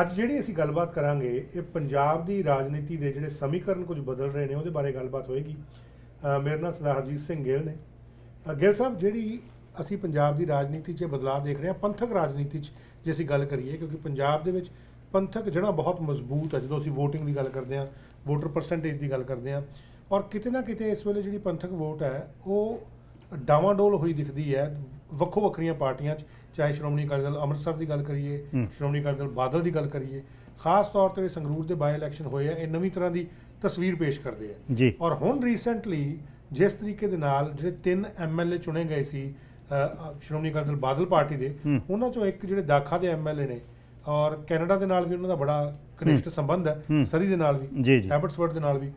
ਅੱਜ ਜਿਹੜੀ ਅਸੀਂ ਗੱਲਬਾਤ ਕਰਾਂਗੇ ਇਹ ਪੰਜਾਬ ਦੀ ਰਾਜਨੀਤੀ ਦੇ ਜਿਹੜੇ ਸਮੀਕਰਨ ਕੁਝ ਬਦਲ ਰਹੇ ਨੇ ਉਹਦੇ ਬਾਰੇ ਗੱਲਬਾਤ ਹੋਏਗੀ ਮੇਰੇ ਨਾਲ ਸਦਾ ਹਰਜੀਤ ਸਿੰਘ ਗਿੱਲ ਨੇ ਗਿੱਲ ਸਾਹਿਬ ਜਿਹੜੀ ਅਸੀਂ ਪੰਜਾਬ ਦੀ ਰਾਜਨੀਤੀ 'ਚ ਬਦਲਾਅ ਦੇਖ ਰਹੇ ਹਾਂ ਪੰਥਕ ਰਾਜਨੀਤੀ 'ਚ ਜੇ ਅਸੀਂ ਗੱਲ ਕਰੀਏ ਕਿਉਂਕਿ ਪੰਜਾਬ ਦੇ ਵਿੱਚ ਪੰਥਕ ਜਿਹੜਾ ਬਹੁਤ ਮਜ਼ਬੂਤ ਹੈ ਜਦੋਂ ਅਸੀਂ VOTING ਦੀ ਗੱਲ ਕਰਦੇ ਹਾਂ VOTER ਪਰਸੈਂਟੇਜ ਦੀ ਗੱਲ ਕਰਦੇ ਹਾਂ ਔਰ ਕਿਤੇ ਨਾ ਕਿਤੇ ਇਸ ਵੇਲੇ ਜਿਹੜੀ ਪੰਥਕ ਵੋਟ ਹੈ ਉਹ ਡੋਲ ਹੋਈ ਦਿਖਦੀ ਹੈ ਵੱਖੋ ਵੱਖਰੀਆਂ ਪਾਰਟੀਆਂ 'ਚ ਚਾਹੇ ਸ਼੍ਰੋਮਣੀ ਅਕਾਲੀ ਦਲ ਅੰਮ੍ਰਿਤਸਰ ਦੀ ਗੱਲ ਕਰੀਏ ਸ਼੍ਰੋਮਣੀ ਅਕਾਲੀ ਦਲ ਬਾਦਲ ਦੀ ਗੱਲ ਕਰੀਏ ਖਾਸ ਤੌਰ ਤੇ ਸੰਗਰੂਰ ਦੇ ਬਾਈ ਇਲੈਕਸ਼ਨ ਹੋਏ ਆ ਇਹ ਨਵੀਂ ਤਰ੍ਹਾਂ ਦੀ ਤਸਵੀਰ ਪੇਸ਼ ਕਰਦੇ ਆ ਜੀ ਔਰ ਹੁਣ ਰੀਸੈਂਟਲੀ ਜਿਸ ਤਰੀਕੇ ਦੇ ਨਾਲ ਜਿਹੜੇ ਤਿੰਨ ਐਮਐਲਏ ਚੁਣੇ ਗਏ ਸੀ ਸ਼੍ਰੋਮਣੀ ਅਕਾਲੀ ਦਲ ਬਾਦਲ ਪਾਰਟੀ ਦੇ ਉਹਨਾਂ ਚੋਂ ਇੱਕ ਜਿਹੜੇ ਦਾਖਾ ਦੇ ਐਮਐਲਏ ਨੇ ਔਰ ਕੈਨੇਡਾ ਦੇ ਨਾਲ ਵੀ ਉਹਨਾਂ ਦਾ ਬੜਾ ਘਨੇਸ਼ਟ ਸੰਬੰਧ ਹੈ ਸਰੀ ਦੇ ਨਾਲ ਵੀ ਐਬਟਸਵਰਡ ਦੇ ਨਾਲ ਵੀ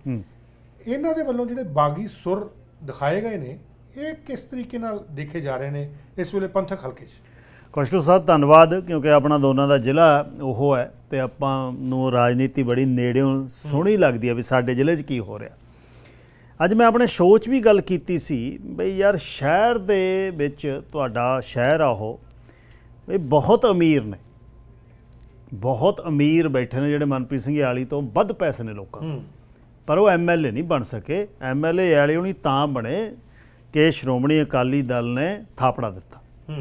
ਇਹਨਾਂ ਦੇ ਵੱਲੋਂ ਜਿਹੜੇ ਬਾਗੀ ਸੁਰ ਦਿਖਾਏ ਗਏ ਨੇ ਇਹ ਕਿਸ ਤਰੀਕੇ ਨਾਲ ਦੇਖੇ ਜਾ ਰਹੇ ਨੇ ਇਸ ਵੇਲੇ ਪੰਥਕ ਹਲਕੇ 'ਚ ਕੌਸ਼ਲ ਸਾਹਿਬ ਧੰਨਵਾਦ ਕਿਉਂਕਿ ਆਪਣਾ ਦੋਨਾਂ ਦਾ ਜ਼ਿਲ੍ਹਾ ਉਹ ਹੈ ਤੇ ਆਪਾਂ ਨੂੰ ਰਾਜਨੀਤੀ ਬੜੀ ਨੇੜਿਓਂ ਸੋਹਣੀ ਲੱਗਦੀ ਹੈ ਵੀ ਸਾਡੇ ਜ਼ਿਲ੍ਹੇ 'ਚ ਕੀ ਹੋ ਰਿਹਾ ਅੱਜ ਮੈਂ ਆਪਣੇ ਸ਼ੋਅ 'ਚ ਵੀ ਗੱਲ ਕੀਤੀ ਸੀ ਬਈ ਯਾਰ ਸ਼ਹਿਰ ਦੇ ਵਿੱਚ ਤੁਹਾਡਾ ਸ਼ਹਿਰ ਆ ਉਹ ਬਈ ਬਹੁਤ ਅਮੀਰ ਨੇ ਬਹੁਤ ਅਮੀਰ ਬੈਠੇ ਨੇ ਜਿਹੜੇ ਮਨਪ੍ਰੀਤ ਸਿੰਘ ਵਾਲੀ ਤੋਂ ਵੱਧ ਪੈਸੇ ਨੇ ਲੋਕਾਂ ਪਰ ਉਹ ਐਮਐਲਏ ਨਹੀਂ ਬਣ ਸਕੇ ਐਮਐਲਏ ਵਾਲੀ ਹੁਣੀ ਤਾਂ ਬਣੇ ਕਿ ਸ਼੍ਰੋਮਣੀ ਅਕਾਲੀ ਦਲ ਨੇ ਥਾਪੜਾ ਦਿੱਤਾ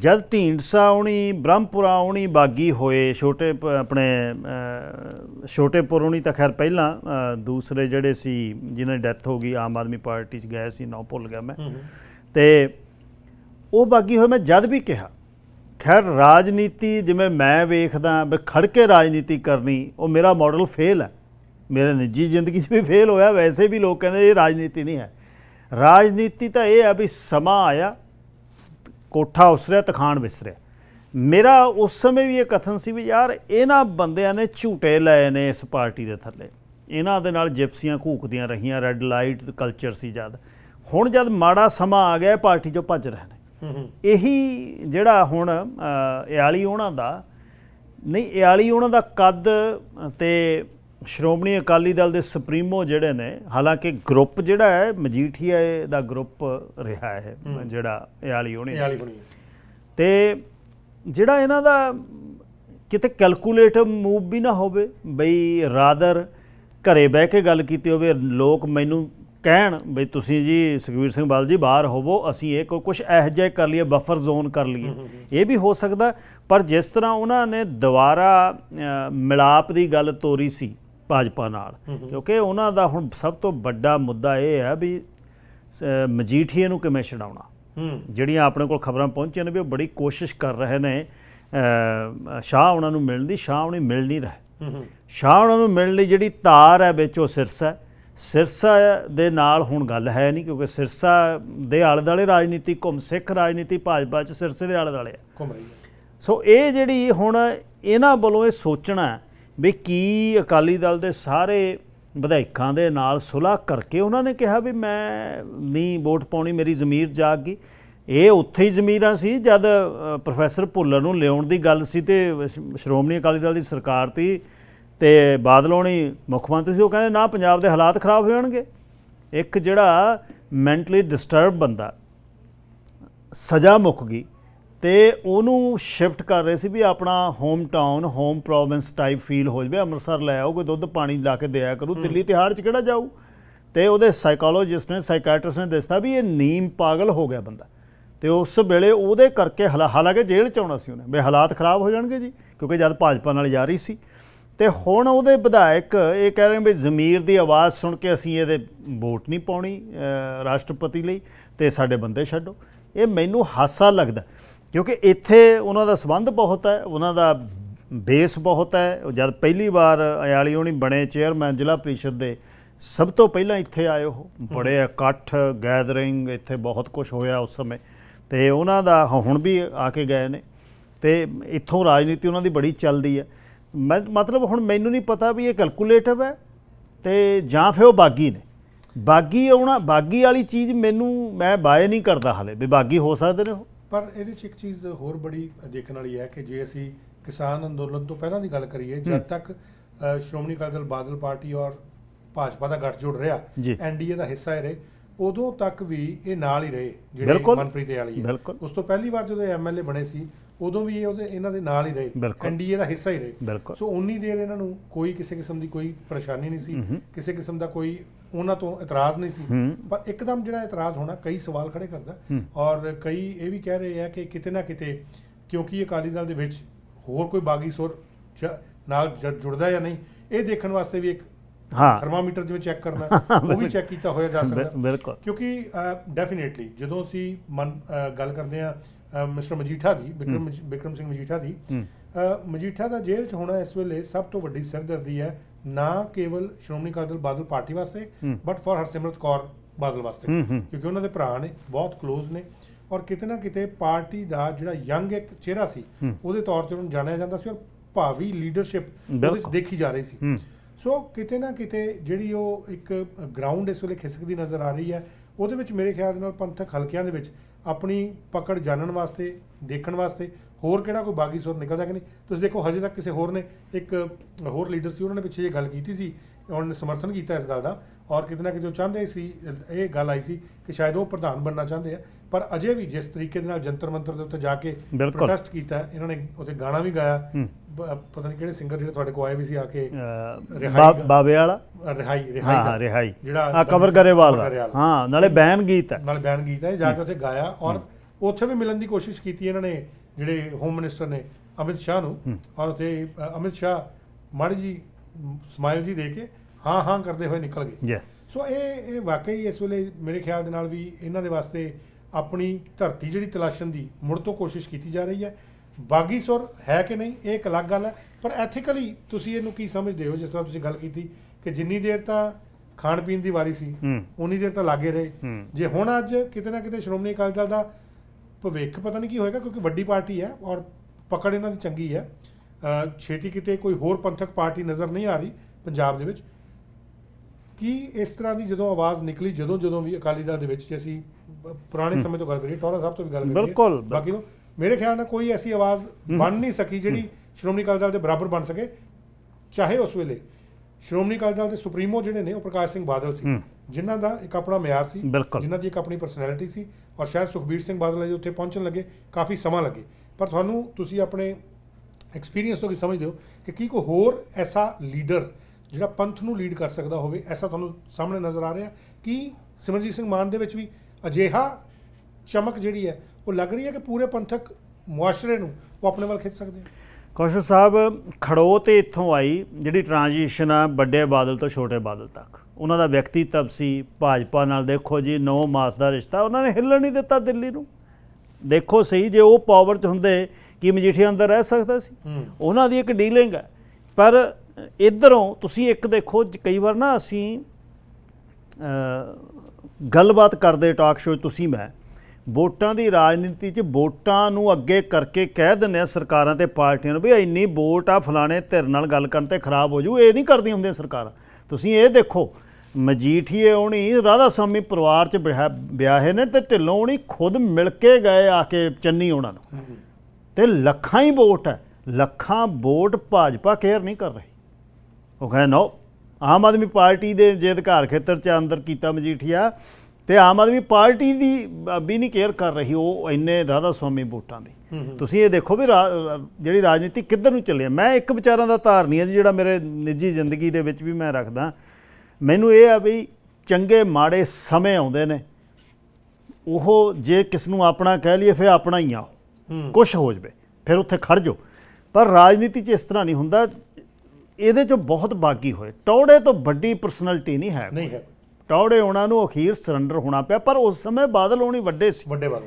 ਜਦ ਢੀਂਡਸਾ ਆਉਣੀ ਬ੍ਰਹਮਪੁਰਾ ਆਉਣੀ ਬਾਗੀ ਹੋਏ ਛੋਟੇ ਆਪਣੇ ਛੋਟੇਪੁਰ ਆਉਣੀ ਤਾਂ ਖੈਰ ਪਹਿਲਾਂ ਦੂਸਰੇ ਜਿਹੜੇ ਸੀ ਜਿਨ੍ਹਾਂ ਦੀ ਡੈਥ ਹੋ ਗਈ ਆਮ ਆਦਮੀ ਪਾਰਟੀ 'ਚ ਗਏ ਸੀ ਨਾ ਭੁੱਲ ਗਿਆ ਮੈਂ ਤੇ ਉਹ ਬਾਗੀ ਹੋਏ ਮੈਂ ਜਦ ਵੀ ਕਿਹਾ ਖੈਰ ਰਾਜਨੀਤੀ ਜਿਵੇਂ ਮੈਂ ਵੇਖਦਾ ਵੀ ਖੜ ਕੇ ਰਾਜਨੀਤੀ ਕਰਨੀ ਉਹ ਮੇਰਾ ਮਾਡਲ ਫੇਲ ਹੈ ਮੇਰੇ ਨਿੱਜੀ ਜ਼ਿੰਦਗੀ 'ਚ ਵੀ ਫੇਲ ਹੋਇਆ ਵੈਸੇ ਵੀ ਲੋਕ ਕਹਿੰਦੇ ਇਹ ਰਾਜਨੀਤੀ ਨਹੀਂ ਹੈ ਰਾਜਨੀਤੀ ਤਾਂ ਇਹ ਆ ਵੀ ਸਮਾਂ ਆਇਆ ਕੋਠਾ ਉਸਰਿਆ ਤਖਾਨ ਵਿਸਰਿਆ ਮੇਰਾ ਉਸ ਸਮੇਂ ਵੀ ਇਹ ਕਥਨ ਸੀ ਵੀ ਯਾਰ ਇਹਨਾਂ ਬੰਦਿਆਂ ਨੇ ਝੂਟੇ ਲਏ ਨੇ ਇਸ ਪਾਰਟੀ ਦੇ ਥੱਲੇ ਇਹਨਾਂ ਦੇ ਨਾਲ ਜਿਪਸੀਆਂ ਘੂਕਦੀਆਂ ਰਹੀਆਂ ਰੈੱਡ ਲਾਈਟ ਕਲਚਰ ਸੀ ਜਦ ਹੁਣ ਜਦ ਮਾੜਾ ਸਮਾਂ ਆ ਗਿਆ ਪਾਰਟੀ ਚੋਂ ਭੱਜ ਰਹੇ ਨੇ ਇਹੀ ਜਿਹੜਾ ਹੁਣ ਇਆਲੀ ਉਹਨਾਂ ਦਾ ਨਹੀਂ ਇਆਲੀ ਉਹਨਾਂ ਦਾ ਕੱਦ ਤੇ ਸ਼੍ਰੋਮਣੀ ਅਕਾਲੀ ਦਲ ਦੇ ਸੁਪਰੀਮੋ ਜਿਹੜੇ ਨੇ ਹਾਲਾਂਕਿ ਗਰੁੱਪ ਜਿਹੜਾ ਹੈ ਮਜੀਠੀਆ ਦਾ ਗਰੁੱਪ ਰਿਹਾ ਹੈ ਜਿਹੜਾ ਇਆਲੀ ਹੋਣੀ ਤੇ ਜਿਹੜਾ ਇਹਨਾਂ ਦਾ ਕਿਤੇ ਕੈਲਕੂਲੇਟਿਵ ਮੂਵ ਵੀ ਨਾ ਹੋਵੇ ਬਈ ਰਾਦਰ ਘਰੇ ਬਹਿ ਕੇ ਗੱਲ ਕੀਤੀ ਹੋਵੇ ਲੋਕ ਮੈਨੂੰ ਕਹਿਣ ਬਈ ਤੁਸੀਂ ਜੀ ਸੁਖਵੀਰ ਸਿੰਘ ਬਾਲ ਜੀ ਬਾਹਰ ਹੋਵੋ ਅਸੀਂ ਇਹ ਕੋਈ ਕੁਝ ਇਹ ਜੇ ਕਰ ਲਈਏ ਬਫਰ ਜ਼ੋਨ ਕਰ ਲਈਏ ਇਹ ਵੀ ਹੋ ਸਕਦਾ ਪਰ ਜਿਸ ਤਰ੍ਹਾਂ ਉਹਨਾਂ ਨੇ ਦੁਬਾਰਾ ਮਿਲਾਪ ਦੀ ਗੱਲ ਤੋਰੀ ਸੀ ਭਾਜਪਾ ਨਾਲ ਕਿਉਂਕਿ ਉਹਨਾਂ ਦਾ ਹੁਣ ਸਭ ਤੋਂ ਵੱਡਾ ਮੁੱਦਾ ਇਹ ਹੈ ਵੀ ਮਜੀਠੀਏ ਨੂੰ ਕਿਵੇਂ ਛਡਾਉਣਾ ਜਿਹੜੀਆਂ ਆਪਣੇ ਕੋਲ ਖਬਰਾਂ ਪਹੁੰਚੀਆਂ ਨੇ ਵੀ ਉਹ ਬੜੀ ਕੋਸ਼ਿਸ਼ ਕਰ ਰਹੇ ਨੇ ਸ਼ਾਹ ਉਹਨਾਂ ਨੂੰ ਮਿਲਣ ਦੀ ਸ਼ਾਹ ਉਹਨੇ ਮਿਲ ਨਹੀਂ ਰਹੇ ਸ਼ਾਹ ਉਹਨਾਂ ਨੂੰ ਮਿਲਣ ਲਈ ਜਿਹੜੀ ਤਾਰ ਹੈ ਵਿੱਚ ਉਹ ਸਿਰਸਾ ਸਿਰਸਾ ਦੇ ਨਾਲ ਹੁਣ ਗੱਲ ਹੈ ਨਹੀਂ ਕਿਉਂਕਿ ਸਿਰਸਾ ਦੇ ਆਲੇ ਦਾਲੇ ਰਾਜਨੀਤੀ ਘੁੰਮ ਸਿੱਖ ਰਾਜਨੀਤੀ ਭਾਜਪਾ ਚ ਸਿਰਸੇ ਦੇ ਆਲੇ ਦਾਲੇ ਹੈ ਸੋ ਇਹ ਜਿਹੜੀ ਹੁਣ ਇਹਨਾਂ ਵੱਲੋਂ ਇਹ ਸੋਚਣਾ ਹੈ ਵੀ ਕੀ ਅਕਾਲੀ ਦਲ ਦੇ ਸਾਰੇ ਵਿਧਾਇਕਾਂ ਦੇ ਨਾਲ ਸੁਲਾਹ ਕਰਕੇ ਉਹਨਾਂ ਨੇ ਕਿਹਾ ਵੀ ਮੈਂ ਨਹੀਂ ਵੋਟ ਪਾਉਣੀ ਮੇਰੀ ਜ਼ਮੀਰ ਜਾਗ ਗਈ ਇਹ ਉੱਥੇ ਹੀ ਜ਼ਮੀਰਾਂ ਸੀ ਜਦ ਪ੍ਰੋਫੈਸਰ ਭੁੱਲਰ ਨੂੰ ਲਿਆਉਣ ਦੀ ਗੱਲ ਸੀ ਤੇ ਸ਼੍ਰੋਮਣੀ ਅਕਾਲੀ ਦਲ ਦੀ ਸਰਕਾਰ ਤੀ ਤੇ ਬਾਦਲੋਣੀ ਮੁੱਖ ਮੰਤਰੀ ਸੀ ਉਹ ਕਹਿੰਦੇ ਨਾ ਪੰਜਾਬ ਦੇ ਹਾਲਾਤ ਖਰਾਬ ਹੋ ਜਾਣਗੇ ਇੱਕ ਜਿਹੜਾ ਮੈਂਟਲੀ ਡਿਸਟਰਬ ਬੰਦਾ ਸਜ਼ਾ ਮੁੱਕ ਗਈ ਤੇ ਉਹਨੂੰ ਸ਼ਿਫਟ ਕਰ ਰਹੇ ਸੀ ਵੀ ਆਪਣਾ home town home province type feel ਹੋ ਜਵੇ ਅੰਮ੍ਰਿਤਸਰ ਲੈ ਆਓ ਕੋਈ ਦੁੱਧ ਪਾਣੀ ਲਾ ਕੇ ਦਿਆ ਕਰੂ ਦਿੱਲੀ ਤਿਹਾੜ ਚ ਕਿਹੜਾ ਜਾਊ ਤੇ ਉਹਦੇ ਸਾਈਕੋਲੋਜਿਸਟ ਨੇ ਸਾਈਕਾਟ੍ਰਿਸਟ ਨੇ ਦੱਸਤਾ ਵੀ ਇਹ ਨੀਮ ਪਾਗਲ ਹੋ ਗਿਆ ਬੰਦਾ ਤੇ ਉਸ ਵੇਲੇ ਉਹਦੇ ਕਰਕੇ ਹਾਲਾਂਕਿ ਜੇਲ੍ਹ ਚ ਆਉਣਾ ਸੀ ਉਹਨੇ ਵੀ ਹਾਲਾਤ ਖਰਾਬ ਹੋ ਜਾਣਗੇ ਜੀ ਕਿਉਂਕਿ ਜਦ ਭਾਜਪਾ ਨਾਲ ਜਾ ਰਹੀ ਸੀ ਤੇ ਹੁਣ ਉਹਦੇ ਵਿਧਾਇਕ ਇਹ ਕਹਿ ਰਹੇ ਵੀ ਜ਼ਮੀਰ ਦੀ ਆਵਾਜ਼ ਸੁਣ ਕੇ ਅਸੀਂ ਇਹਦੇ ਵੋਟ ਨਹੀਂ ਪਾਉਣੀ ਰਾਸ਼ਟਰਪਤੀ ਲਈ ਤੇ ਸਾਡੇ ਬੰਦੇ ਛੱਡੋ ਇਹ ਮੈਨੂੰ ਹਾਸਾ ਲੱਗਦਾ ਕਿਉਂਕਿ ਇੱਥੇ ਉਹਨਾਂ ਦਾ ਸਬੰਧ ਬਹੁਤ ਹੈ ਉਹਨਾਂ ਦਾ ਬੇਸ ਬਹੁਤ ਹੈ ਜਦ ਪਹਿਲੀ ਵਾਰ ਅਯਾਲੀ ਹੋਣੀ ਬਣੇ ਚੇਅਰਮੈਨ ਜ਼ਿਲ੍ਹਾ ਪ੍ਰੀਸ਼ਦ ਦੇ ਸਭ ਤੋਂ ਪਹਿਲਾਂ ਇੱਥੇ ਆਏ ਉਹ ਬੜੇ ਇਕੱਠ ਗੈਦਰਿੰਗ ਇੱਥੇ ਬਹੁਤ ਕੁਝ ਹੋਇਆ ਉਸ ਸਮੇਂ ਤੇ ਉਹਨਾਂ ਦਾ ਹੁਣ ਵੀ ਆ ਕੇ ਗਏ ਨੇ ਤੇ ਇੱਥੋਂ ਰਾਜਨੀਤੀ ਉਹਨਾਂ ਦੀ ਬੜੀ ਚੱਲਦੀ ਹੈ ਮੈਂ ਮਤਲਬ ਹੁਣ ਮੈਨੂੰ ਨਹੀਂ ਪਤਾ ਵੀ ਇਹ ਕੈਲਕੂਲੇਟਿਵ ਹੈ ਤੇ ਜਾਂ ਫਿਰ ਉਹ ਬਾਗੀ ਨੇ ਬਾਗੀ ਆਉਣਾ ਬਾਗੀ ਵਾਲੀ ਚੀਜ਼ ਮੈਨੂੰ ਮੈਂ ਬਾਏ ਨਹੀਂ ਕਰਦਾ ਹਲੇ ਵੀ ਬਾਗੀ ਹੋ ਸਕਦੇ ਨੇ ਉਹ ਪਰ ਇਹਦੇ ਚ ਇੱਕ ਚੀਜ਼ ਹੋਰ ਬੜੀ ਦੇਖਣ ਵਾਲੀ ਹੈ ਕਿ ਜੇ ਅਸੀਂ ਕਿਸਾਨ ਅੰਦੋਲਨ ਤੋਂ ਪਹਿਲਾਂ ਦੀ ਗੱਲ ਕਰੀਏ ਜਦ ਤੱਕ ਸ਼੍ਰੋਮਣੀ ਅਕਾਲੀ ਦਲ ਬਾਦਲ ਪਾਰਟੀ ਔਰ ਭਾਜਪਾ ਦਾ ਜੁੜ ਰਿਹਾ ਐਨਡੀਏ ਦਾ ਹਿੱਸਾ ਹੈ ਰਹੇ ਉਦੋਂ ਤੱਕ ਵੀ ਇਹ ਨਾਲ ਹੀ ਰਹੇ ਜਿਹੜੇ ਮਨਪ੍ਰੀਤ ਵਾਲੀ ਉਸ ਤੋਂ ਪਹਿਲੀ ਵਾਰ ਜਦੋਂ ਐਮਐਲਏ ਬਣੇ ਸੀ ਉਦੋਂ ਵੀ ਇਹ ਉਹਦੇ ਇਹਨਾਂ ਦੇ ਨਾਲ ਹੀ ਰਹੇ ਐਨਡੀਏ ਦਾ ਹਿੱਸਾ ਹੀ ਰਹੇ ਸੋ ਉਨੀ ਦੇਰ ਇਹਨਾਂ ਨੂੰ ਕੋਈ ਕਿਸੇ ਕਿਸਮ ਦੀ ਕੋਈ ਪਰੇਸ਼ਾਨੀ ਨਹੀਂ ਸੀ ਕਿਸੇ ਕਿਸਮ ਦਾ ਕੋਈ ਉਹਨਾਂ ਤੋਂ ਇਤਰਾਜ਼ ਨਹੀਂ ਸੀ ਪਰ ਇੱਕਦਮ ਜਿਹੜਾ ਇਤਰਾਜ਼ ਹੋਣਾ ਕਈ ਸਵਾਲ ਖੜੇ ਕਰਦਾ ਔਰ ਕਈ ਇਹ ਵੀ ਕਹਿ ਰਹੇ ਆ ਕਿ ਕਿਤੇ ਨਾ ਕਿਤੇ ਕਿਉਂਕਿ ਅਕਾਲੀ ਦਲ ਦੇ ਵਿੱਚ ਹੋਰ ਕੋਈ ਬਾਗੀ ਸੁਰ ਨਾਲ ਜੁੜਦਾ ਜਾਂ ਨਹੀਂ ਇਹ ਦੇਖਣ ਵਾਸਤੇ ਵੀ ਇੱਕ ਹਾਂ ਥਰਮਾਮੀਟਰ ਜਿਵੇਂ ਚੈੱਕ ਕਰਨਾ ਉਹ ਵੀ ਚੈੱਕ ਕੀਤਾ ਹੋਇਆ ਜਾ ਸਕਦਾ ਬਿਲਕੁਲ ਕਿਉਂਕਿ ਡੈਫੀਨਿਟਲੀ ਜਦੋਂ ਅਸੀਂ ਗੱਲ ਕਰਦੇ ਆ ਮਿਸਟਰ ਮਜੀਠਾ ਦੀ ਵਿਕਰਮ ਵਿਕਰਮ ਸਿੰਘ ਮਜੀਠਾ ਦੀ ਮਜੀਠਾ ਦਾ ਜੇਲ੍ਹ 'ਚ ਹੋਣਾ ਇਸ ਵੇਲੇ ਸਭ ਤੋਂ ਵੱਡੀ ਸਿਰਦਰਦੀ ਹੈ ਨਾ ਕੇਵਲ ਸ਼੍ਰੋਮਣੀ ਕਾਦਲ ਬਾਦਲ ਪਾਰਟੀ ਵਾਸਤੇ ਬਟ ਫॉर ਹਰਸਿਮਰਤ ਕੌਰ ਬਾਦਲ ਵਾਸਤੇ ਕਿਉਂਕਿ ਉਹਨਾਂ ਦੇ ਭਰਾ ਨੇ ਬਹੁਤ ক্লোਜ਼ ਨੇ ਔਰ ਕਿਤੇ ਨਾ ਕਿਤੇ ਪਾਰਟੀ ਦਾ ਜਿਹੜਾ ਯੰਗ ਇੱਕ ਚਿਹਰਾ ਸੀ ਉਹਦੇ ਤੌਰ ਤੇ ਉਹਨੂੰ ਜਾਣਿਆ ਜਾਂਦਾ ਸੀ ਔਰ ਭਾਵੀ ਲੀਡਰਸ਼ਿਪ ਉਹਦੇ ਵਿੱਚ ਦੇਖੀ ਜਾ ਰਹੀ ਸੀ ਸੋ ਕਿਤੇ ਨਾ ਕਿਤੇ ਜਿਹੜੀ ਉਹ ਇੱਕ ਗਰਾਊਂਡ ਇਸ ਵੇਲੇ ਖਿਸਕਦੀ ਨਜ਼ਰ ਆ ਰਹੀ ਹੈ ਉਹਦੇ ਵਿੱਚ ਮੇਰੇ ਖਿਆਲ ਨਾਲ ਪੰਥਕ ਹਲਕਿਆਂ ਦੇ ਵਿੱਚ ਆਪਣੀ ਪਕੜ ਜਾਣਨ ਵਾਸਤੇ ਦੇਖਣ ਵਾਸਤੇ ਹੋਰ ਕਿਹੜਾ ਕੋਈ ਬਾਗੀ ਸੁਰ ਨਿਕਲਦਾ ਕਿ ਨਹੀਂ ਤੁਸੀਂ ਦੇਖੋ ਹਜੇ ਤੱਕ ਕਿਸੇ ਹੋਰ ਨੇ ਇੱਕ ਹੋਰ ਲੀਡਰ ਸੀ ਉਹਨਾਂ ਨੇ ਪਿੱਛੇ ਇਹ ਗੱਲ ਕੀਤੀ ਸੀ ਉਹਨਾਂ ਨੇ ਸਮਰਥਨ ਕੀਤਾ ਇਸ ਗੱਲ ਦਾ ਔਰ ਕਿਤਨਾ ਕਿ ਜੋ ਚਾਹੁੰਦੇ ਸੀ ਇਹ ਗੱਲ ਆਈ ਸੀ ਕਿ ਸ਼ਾਇਦ ਉਹ ਪ੍ਰਧਾਨ ਬਣਨਾ ਚਾਹੁੰਦੇ ਆ ਪਰ ਅਜੇ ਵੀ ਜਿਸ ਤਰੀਕੇ ਦੇ ਨਾਲ ਜੰਤਰ ਮੰਤਰ ਦੇ ਉੱਤੇ ਜਾ ਕੇ ਪ੍ਰੋਟੈਸਟ ਕੀਤਾ ਇਹਨਾਂ ਨੇ ਉੱਥੇ ਗਾਣਾ ਵੀ ਗਾਇਆ ਪਤਾ ਨਹੀਂ ਕਿਹੜੇ ਸਿੰਗਰ ਜਿਹੜੇ ਤੁਹਾਡੇ ਕੋਲ ਆਏ ਵੀ ਸੀ ਆ ਕੇ ਰਿਹਾਈ ਬਾਬੇ ਵਾਲਾ ਰਿਹਾਈ ਰਿਹਾਈ ਹਾਂ ਰਿਹਾਈ ਜਿਹੜਾ ਆ ਕਵਰ ਗਰੇਵਾਲ ਦਾ ਹਾਂ ਨਾਲੇ ਬੈਨ ਗੀਤ ਹੈ ਨਾਲੇ ਬੈਨ ਗੀਤ ਹੈ ਜਾ ਕੇ ਉੱਥੇ ਗਾਇਆ ਔਰ ਉੱਥੇ ਵੀ ਮਿਲਣ ਦੀ ਕੋਸ਼ਿਸ਼ ਕੀਤੀ ਇਹਨਾਂ ਨੇ ਜਿਹੜੇ ਹੋਮ ਮਿਨਿਸਟਰ ਨੇ ਅਮਿਤ ਸ਼ਾਹ ਨੂੰ ਔਰ ਉੱਥੇ ਅਮਿਤ ਸ਼ਾਹ ਮੜੀ ਜੀ ਸਮਾਈਲ ਜੀ ਦੇ ਕੇ ਹਾਂ ਹਾਂ ਕਰਦੇ ਹੋਏ ਨਿਕਲ ਗਏ ਯੈਸ ਸੋ ਇਹ ਇਹ ਵਾਕਈ ਇਸ ਵੇਲੇ ਮੇਰੇ ਖਿਆਲ ਦੇ ਨਾਲ ਵੀ ਇਹਨਾਂ ਦੇ ਵਾਸਤੇ ਆਪਣੀ ਧਰਤੀ ਜਿਹੜੀ ਤਲਾਸ਼ਣ ਦੀ ਮੁੜ ਤੋਂ ਕੋਸ਼ਿਸ਼ ਕੀਤੀ ਜਾ ਰਹੀ ਹੈ ਸੁਰ ਹੈ ਕਿ ਨਹੀਂ ਇਹ ਇੱਕ ਅਲੱਗ ਗੱਲ ਹੈ ਪਰ ਐਥਿਕਲੀ ਤੁਸੀਂ ਇਹਨੂੰ ਕੀ ਸਮਝਦੇ ਹੋ ਜਿਸ ਤਰ੍ਹਾਂ ਤੁਸੀਂ ਗੱਲ ਕੀਤੀ ਕਿ ਜਿੰਨੀ ਦੇਰ ਤਾਂ ਖਾਣ ਪੀਣ ਦੀ ਵਾਰੀ ਸੀ ਉਨੀ ਦੇਰ ਤਾਂ ਲਾਗੇ ਰਹੇ ਜੇ ਹੁਣ ਅੱਜ ਕਿਤੇ ਨਾ ਕਿਤੇ ਸ਼੍ਰੋਮਣੀ ਅਕਾਲੀ ਦਲ ਦਾ ਭਵਿੱਖ ਪਤਾ ਨਹੀਂ ਕੀ ਹੋਏਗਾ ਕਿਉਂਕਿ ਵੱਡੀ ਪਾਰਟੀ ਹੈ ਔਰ ਪਕੜ ਇਹਨਾਂ ਦੀ ਚੰਗੀ ਹੈ ਛੇਤੀ ਕਿਤੇ ਕੋਈ ਹੋਰ ਪੰਥਕ ਪਾਰਟੀ ਨਜ਼ਰ ਨਹੀਂ ਆ ਰਹੀ ਪੰਜਾਬ ਦੇ ਵਿੱਚ ਕੀ ਇਸ ਤਰ੍ਹਾਂ ਦੀ ਜਦੋਂ ਆਵਾਜ਼ ਨਿਕਲੀ ਜਦੋਂ ਜਦੋਂ ਵੀ ਅਕਾਲੀ ਦਲ ਦੇ ਵਿੱਚ ਜੇ ਅਸੀਂ ਪੁਰਾਣੇ ਸਮੇਂ ਤੋਂ ਗੱਲ ਕਰੀਏ ਟੋਰਾ ਸਾਹਿਬ ਤੋਂ ਵੀ ਗੱਲ ਕਰੀਏ ਬਿਲਕੁਲ ਬਾਕੀ ਨੂੰ ਮੇਰੇ ਖਿਆਲ ਨਾਲ ਕੋਈ ਐਸੀ ਆਵਾਜ਼ ਬਣ ਨਹੀਂ ਸਕੀ ਜਿਹੜੀ ਸ਼੍ਰੋਮਣੀ ਅਕਾਲੀ ਦਲ ਦੇ ਬਰਾਬਰ ਬਣ ਸਕੇ ਚਾਹੇ ਉਸ ਵੇਲੇ ਸ਼੍ਰੋਮਣੀ ਅਕਾਲੀ ਦਲ ਦੇ ਸੁਪਰੀਮੋ ਜਿਹੜੇ ਨੇ ਉਹ ਪ੍ਰਕਾਸ਼ ਸਿੰਘ ਬਾਦਲ ਸੀ ਜਿਨ੍ਹਾਂ ਦਾ ਇੱਕ ਆਪਣਾ ਮਿਆਰ ਸੀ ਜਿਨ੍ਹਾਂ ਦੀ ਇੱਕ ਆਪਣੀ ਪਰਸਨੈਲਿਟੀ ਸੀ ਔਰ ਸ਼ਾਇਦ ਸੁਖਬੀਰ ਸਿੰਘ ਬਾਦਲ ਜੀ ਉੱਥੇ ਪਹੁੰਚਣ ਲੱਗੇ ਕਾਫੀ ਸਮਾਂ ਲੱਗੇ ਪਰ ਤੁਹਾਨੂੰ ਤੁਸੀਂ ਆਪਣੇ ਐਕਸਪੀਰੀਅੰਸ ਤੋਂ ਕੀ ਸਮਝਦੇ ਹੋ ਕਿ ਕੀ ਕੋਈ ਹੋਰ ਐਸਾ ਲੀਡਰ ਜਿਹੜਾ ਪੰਥ ਨੂੰ ਲੀਡ ਕਰ ਸਕਦਾ ਹੋਵੇ ਐਸਾ ਤੁਹਾਨੂੰ ਸਾਹਮਣੇ ਨਜ਼ਰ ਆ ਰਿਹਾ ਕਿ ਸਿਮਰਜੀਤ ਸਿੰਘ ਮਾਨ ਦੇ ਵਿੱਚ ਵੀ ਅਜੇਹਾ ਚਮਕ ਜਿਹੜੀ ਹੈ ਉਹ ਲੱਗ ਰਹੀ ਹੈ ਕਿ ਪੂਰੇ ਪੰਥਕ ਮੁਆਸ਼ਰੇ ਨੂੰ ਉਹ ਆਪਣੇ ਵੱਲ ਖਿੱਚ ਸਕਦੇ ਆ ਕੌਸ਼ਲ ਸਾਹਿਬ ਖੜੋ ਤੇ ਇੱਥੋਂ ਆਈ ਜਿਹੜੀ ਟ੍ਰਾਂਜੀਸ਼ਨ ਆ ਵੱਡੇ ਬਾਦਲ ਤੋਂ ਛੋਟੇ ਬਾਦਲ ਤੱਕ ਉਹਨਾਂ ਦਾ ਵਿਅਕਤੀ ਸੀ ਭਾਜਪਾ ਨਾਲ ਦੇਖੋ ਜੀ 9 ਮਾਸ ਦਾ ਰਿਸ਼ਤਾ ਉਹਨਾਂ ਨੇ ਹਿੱਲਣ ਨਹੀਂ ਦਿੱਤਾ ਦਿੱਲੀ ਨੂੰ ਦੇਖੋ ਸਹੀ ਜੇ ਉਹ ਪਾਵਰ 'ਚ ਹੁੰਦੇ ਕੀ ਮਜੀਠੀਆ ਅੰਦਰ ਰਹਿ ਸਕਦਾ ਸੀ ਉਹਨਾਂ ਦੀ ਇੱਕ ਡੀਲਿੰਗ ਹੈ ਪਰ ਇਧਰੋਂ ਤੁਸੀਂ ਇੱਕ ਦੇਖੋ ਕਈ ਵਾਰ ਨਾ ਅਸੀਂ ਗੱਲਬਾਤ ਕਰਦੇ ਟਾਕ ਸ਼ੋਅ ਤੁਸੀਂ ਮੈਂ ਵੋਟਾਂ ਦੀ ਰਾਜਨੀਤੀ 'ਚ ਵੋਟਾਂ ਨੂੰ ਅੱਗੇ ਕਰਕੇ ਕਹਿ ਦਿੰਦੇ ਆ ਸਰਕਾਰਾਂ ਤੇ ਪਾਰਟੀਆਂ ਨੂੰ ਵੀ ਇੰਨੀ ਵੋਟ ਆ ਫਲਾਣੇ ਧਿਰ ਨਾਲ ਗੱਲ ਕਰਨ ਤੇ ਖਰਾਬ ਹੋ ਜੂ ਇਹ ਨਹੀਂ ਕਰਦੀਆਂ ਹੁੰਦੀਆਂ ਸਰਕਾਰਾਂ ਤੁਸੀਂ ਇਹ ਦੇਖੋ ਮਜੀਠੀਏ ਹੋਣੀ ਰਾਧਾ ਸਾਮੀ ਪਰਿਵਾਰ 'ਚ ਵਿਆਹੇ ਨੇ ਤੇ ਢਿੱਲੋਂ ਹੋਣੀ ਖੁਦ ਮਿਲ ਕੇ ਗਏ ਆ ਕੇ ਚੰਨੀ ਉਹਨਾਂ ਨੂੰ ਤੇ ਲੱਖਾਂ ਹੀ ਵੋਟ ਹੈ ਲੱਖਾਂ ਵੋਟ ਭਾਜਪਾ ਕੇਅਰ ਨਹੀਂ ਕਰ ਰਹੀ ਉਹ ਕਹਿੰਦਾ ਨੋ ਆਮ ਆਦਮੀ ਪਾਰਟੀ ਦੇ ਜੇ ਅਧਿਕਾਰ ਖੇਤਰ 'ਚ ਅੰਦਰ ਕੀਤਾ ਮਜੀਠੀਆ ਤੇ ਆਮ ਆਦਮੀ ਪਾਰਟੀ ਦੀ ਵੀ ਨਹੀਂ ਕੇਅਰ ਕਰ ਰਹੀ ਉਹ ਇੰਨੇ ਰਾਧਾ ਸੁਆਮੀ ਵੋਟਾਂ ਦੀ ਤੁਸੀਂ ਇਹ ਦੇਖੋ ਵੀ ਜਿਹੜੀ ਰਾਜਨੀਤੀ ਕਿੱਧਰ ਨੂੰ ਚੱਲੀ ਮੈਂ ਇੱਕ ਵਿਚਾਰਾਂ ਦਾ ਧਾਰਨੀ ਹੈ ਜਿਹੜਾ ਮੇਰੇ ਨਿੱਜੀ ਜ਼ਿੰਦਗੀ ਦੇ ਵਿੱਚ ਵੀ ਮੈਂ ਰੱਖਦਾ ਮੈਨੂੰ ਇਹ ਆ ਵੀ ਚੰਗੇ ਮਾੜੇ ਸਮੇਂ ਆਉਂਦੇ ਨੇ ਉਹ ਜੇ ਕਿਸ ਨੂੰ ਆਪਣਾ ਕਹਿ ਲਈਏ ਫਿਰ ਆਪਣਾ ਹੀ ਆ ਕੁਝ ਹੋ ਜਵੇ ਫਿਰ ਉੱਥੇ ਖੜ ਜਾਓ ਪਰ ਰਾਜਨੀਤੀ 'ਚ ਇਸ ਤਰ੍ਹਾਂ ਨਹੀਂ ਹੁੰਦਾ ਇਹਦੇ 'ਚ ਬਹੁਤ ਬਾਗੀ ਹੋਏ ਟੌੜੇ ਤੋਂ ਵੱਡੀ ਪਰਸਨੈਲਿਟੀ ਨਹੀਂ ਹੈ ਨਹੀਂ ਹੈ ਟੌੜੇ ਉਹਨਾਂ ਨੂੰ ਅਖੀਰ ਸਰੈਂਡਰ ਹੋਣਾ ਪਿਆ ਪਰ ਉਸ ਸਮੇਂ ਬਾਦਲ ਹੋਣੀ ਵੱਡੇ ਸੀ ਵੱਡੇ ਬਾਦਲ